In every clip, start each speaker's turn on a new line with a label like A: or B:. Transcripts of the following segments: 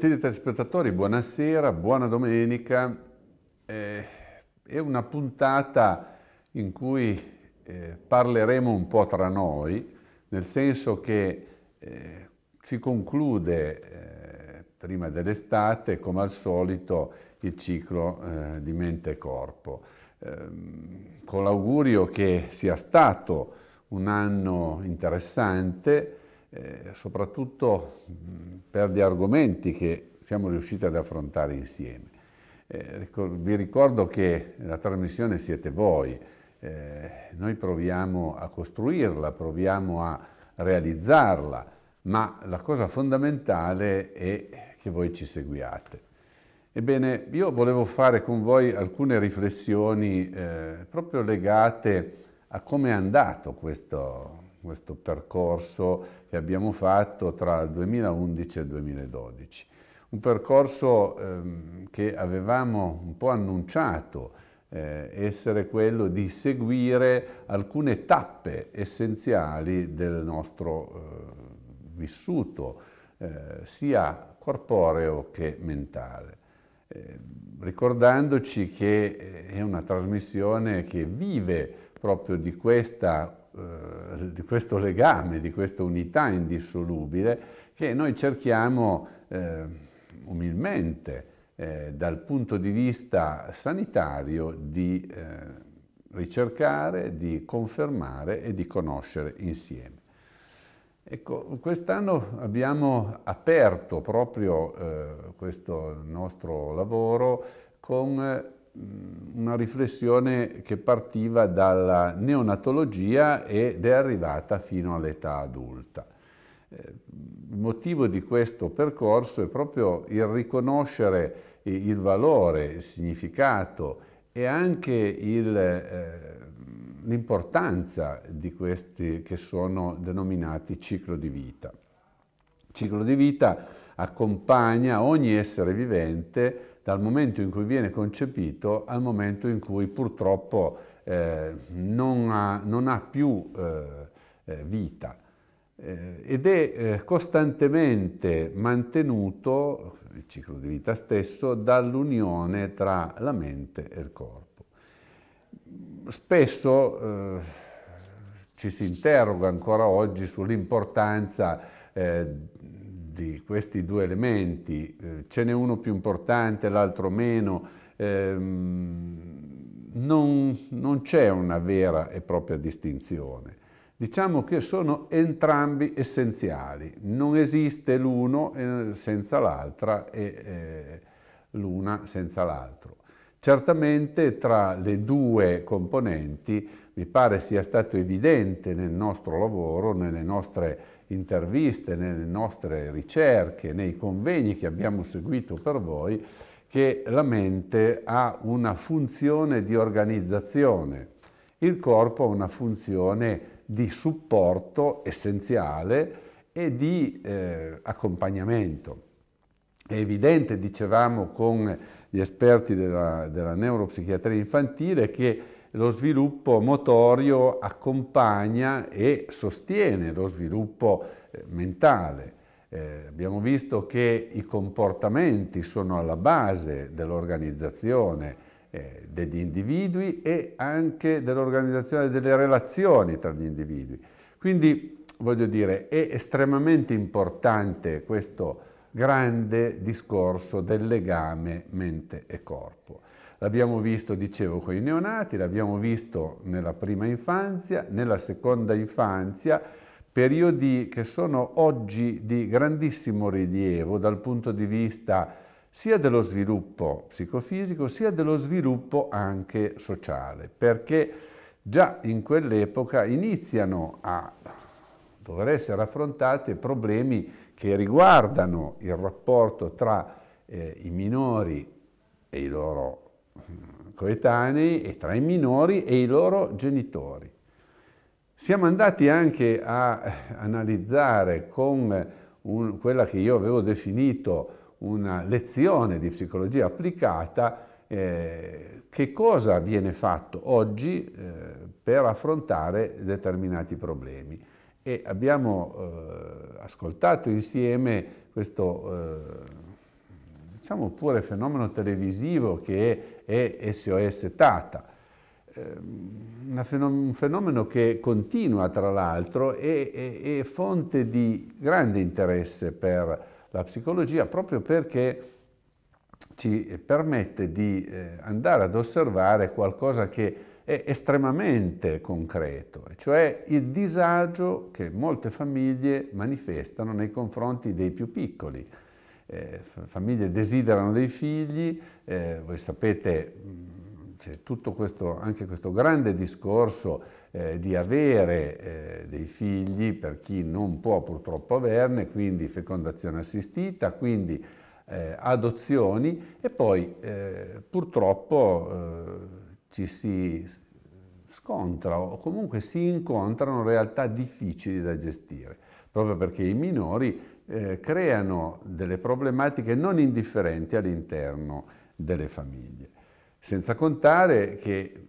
A: Gentili telespettatori, buonasera, buona domenica. Eh, è una puntata in cui eh, parleremo un po' tra noi, nel senso che eh, si conclude eh, prima dell'estate, come al solito, il ciclo eh, di mente e corpo. Ehm, con l'augurio che sia stato un anno interessante, eh, soprattutto mh, per gli argomenti che siamo riusciti ad affrontare insieme. Eh, vi ricordo che la trasmissione siete voi, eh, noi proviamo a costruirla, proviamo a realizzarla, ma la cosa fondamentale è che voi ci seguiate. Ebbene, io volevo fare con voi alcune riflessioni eh, proprio legate a come è andato questo, questo percorso che abbiamo fatto tra il 2011 e il 2012. Un percorso ehm, che avevamo un po' annunciato eh, essere quello di seguire alcune tappe essenziali del nostro eh, vissuto, eh, sia corporeo che mentale eh, ricordandoci che eh, è una trasmissione che vive proprio di questa eh, di questo legame, di questa unità indissolubile che noi cerchiamo eh, umilmente eh, dal punto di vista sanitario di eh, ricercare, di confermare e di conoscere insieme. Ecco, quest'anno abbiamo aperto proprio eh, questo nostro lavoro con Mm, una riflessione che partiva dalla neonatologia ed è arrivata fino all'età adulta. Eh, il motivo di questo percorso è proprio il riconoscere il valore, il significato e anche il, eh, l'importanza di questi che sono denominati ciclo di vita. Il ciclo di vita accompagna ogni essere vivente dal momento in cui viene concepito al momento in cui purtroppo eh, non, ha, non, ha, più eh, eh vita eh, ed è eh, costantemente mantenuto, il ciclo di vita stesso, dall'unione tra la mente e il corpo. Spesso eh, ci si interroga ancora oggi sull'importanza eh, questi, questi due elementi, eh, ce n'è uno più importante, l'altro meno, ehm, non, non c'è una vera e propria distinzione. Diciamo che sono entrambi essenziali, non esiste l'uno eh, senza l'altra e eh, l'una senza l'altro. Certamente tra le due componenti mi pare sia stato evidente nel nostro lavoro, nelle nostre interviste, nelle nostre ricerche, nei convegni che abbiamo seguito per voi, che la mente ha una funzione di organizzazione, il corpo ha una funzione di supporto essenziale e di eh, accompagnamento. È evidente, dicevamo con gli esperti della, della neuropsichiatria infantile, che lo sviluppo motorio accompagna e sostiene lo sviluppo eh, mentale. Eh, abbiamo visto che i comportamenti sono alla base dell'organizzazione eh, degli individui e anche dell'organizzazione delle relazioni tra gli individui. Quindi, voglio dire, è estremamente importante questo grande discorso del legame mente e corpo. L'abbiamo visto, dicevo, con i neonati, l'abbiamo visto nella prima infanzia, nella seconda infanzia, periodi che sono oggi di grandissimo rilievo dal punto di vista sia dello sviluppo psicofisico sia dello sviluppo anche sociale, perché già in quell'epoca iniziano a dover essere affrontati problemi che riguardano il rapporto tra eh, i minori e i loro coetanei e tra i minori e i loro genitori. Siamo andati anche a eh, analizzare con un, quella che io avevo definito una lezione di psicologia applicata eh, che cosa viene fatto oggi eh, per affrontare determinati problemi. E abbiamo eh, ascoltato insieme questo eh, Pensiamo pure al fenomeno televisivo che è SOS Tata, ehm, un fenomeno che continua tra l'altro e è fonte di grande interesse per la psicologia proprio perché ci permette di eh, andare ad osservare qualcosa che è estremamente concreto, cioè il disagio che molte famiglie manifestano nei confronti dei più piccoli eh, famiglie desiderano dei figli, eh, voi sapete mm, c'è tutto questo, anche questo grande discorso eh, di avere eh, dei figli per chi non può purtroppo averne, quindi fecondazione assistita, quindi eh, adozioni e poi eh, purtroppo eh, ci si scontra o comunque si incontrano realtà difficili da gestire, proprio perché i minori eh, creano delle problematiche non indifferenti all'interno delle famiglie. Senza contare che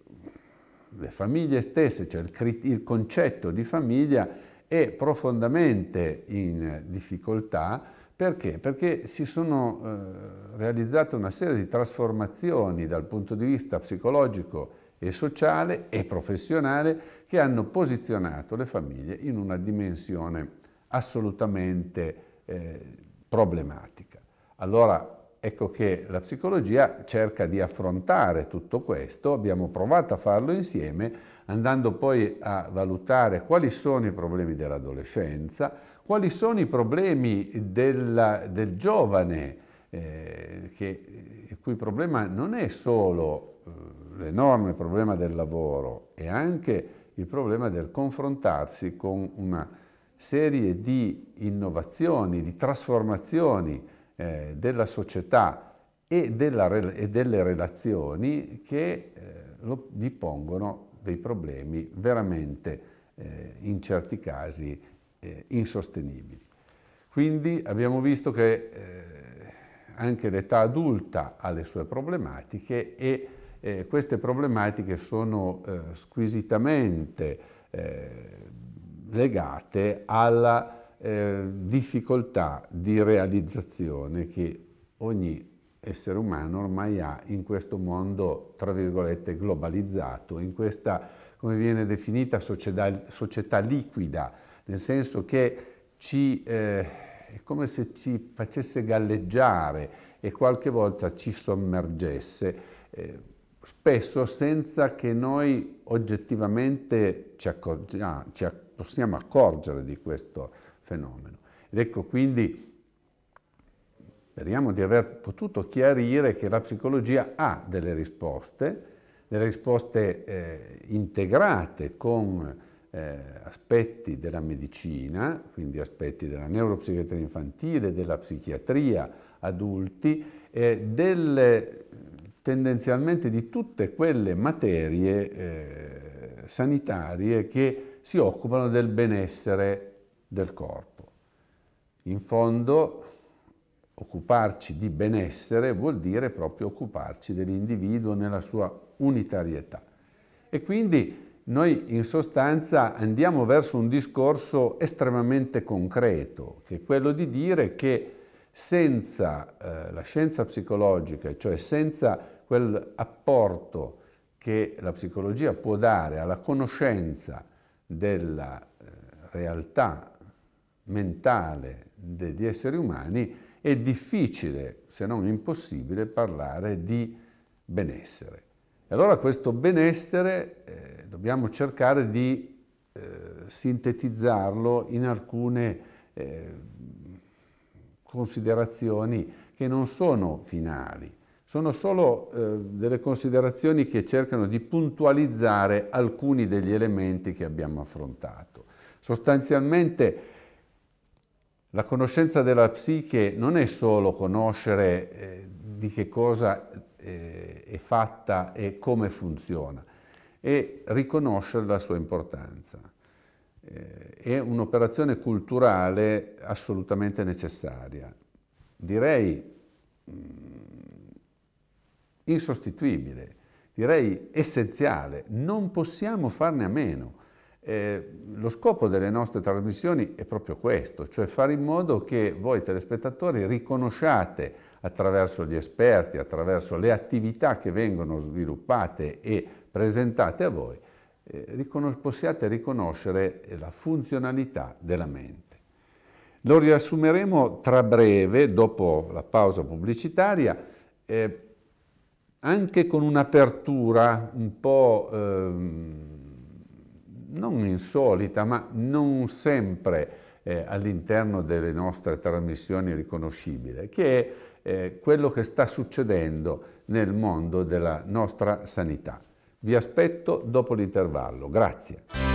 A: le famiglie stesse, cioè il, il concetto di famiglia, è profondamente in difficoltà perché? Perché si sono eh, realizzate una serie di trasformazioni dal punto di vista psicologico e sociale e professionale che hanno posizionato le famiglie in una dimensione assolutamente diversa eh, problematica. Allora ecco che la psicologia cerca di affrontare tutto questo, abbiamo provato a farlo insieme, andando poi a valutare quali sono i problemi dell'adolescenza, quali sono i problemi della, del giovane, eh, che, il cui problema non è solo eh, l'enorme problema del lavoro, è anche il problema del confrontarsi con una serie di innovazioni, di trasformazioni eh, della società e, della, e, delle relazioni che eh, lo, gli pongono dei problemi veramente eh, in certi casi eh, insostenibili. Quindi abbiamo visto che eh, anche l'età adulta ha le sue problematiche e eh, queste problematiche sono eh, squisitamente eh, legate alla eh, difficoltà di realizzazione che ogni essere umano ormai ha in questo mondo, tra virgolette, globalizzato, in questa, come viene definita, società, società liquida, nel senso che ci, eh, è come se ci facesse galleggiare e qualche volta ci sommergesse. Eh, spesso senza che noi oggettivamente ci, accorgia, ah, ci possiamo accorgere di questo fenomeno. Ed ecco quindi speriamo di aver potuto chiarire che la psicologia ha delle risposte, delle risposte eh, integrate con eh, aspetti della medicina, quindi aspetti della neuropsichiatria infantile, della psichiatria adulti, eh, delle tendenzialmente di tutte quelle materie eh, sanitarie che si occupano del benessere del corpo. In fondo occuparci di benessere vuol dire proprio occuparci dell'individuo nella sua unitarietà. E quindi noi in sostanza andiamo verso un discorso estremamente concreto, che è quello di dire che senza eh, la scienza psicologica, cioè senza quell'apporto che la psicologia può dare alla conoscenza della eh, realtà mentale degli esseri umani, è difficile, se non impossibile, parlare di benessere. E allora questo benessere eh, dobbiamo cercare di eh, sintetizzarlo in alcune eh, considerazioni che non sono finali, sono solo eh, delle considerazioni che cercano di puntualizzare alcuni degli elementi che abbiamo affrontato. Sostanzialmente la conoscenza della psiche non è solo conoscere eh, di che cosa eh, è fatta e come funziona, è riconoscere la sua importanza. Eh, è un'operazione culturale assolutamente necessaria. Direi mh, mm, insostituibile, direi essenziale, non possiamo farne a meno. Eh, lo scopo delle nostre trasmissioni è proprio questo, cioè fare in modo che voi telespettatori riconosciate attraverso gli esperti, attraverso le attività che vengono sviluppate e presentate a voi, eh, riconos possiate riconoscere la funzionalità della mente. Lo riassumeremo tra breve, dopo la pausa pubblicitaria, eh, anche con un'apertura un po' ehm, non insolita, ma non sempre eh, all'interno delle nostre trasmissioni riconoscibile, che è eh, quello che sta succedendo nel mondo della nostra sanità. Vi aspetto dopo l'intervallo. Grazie.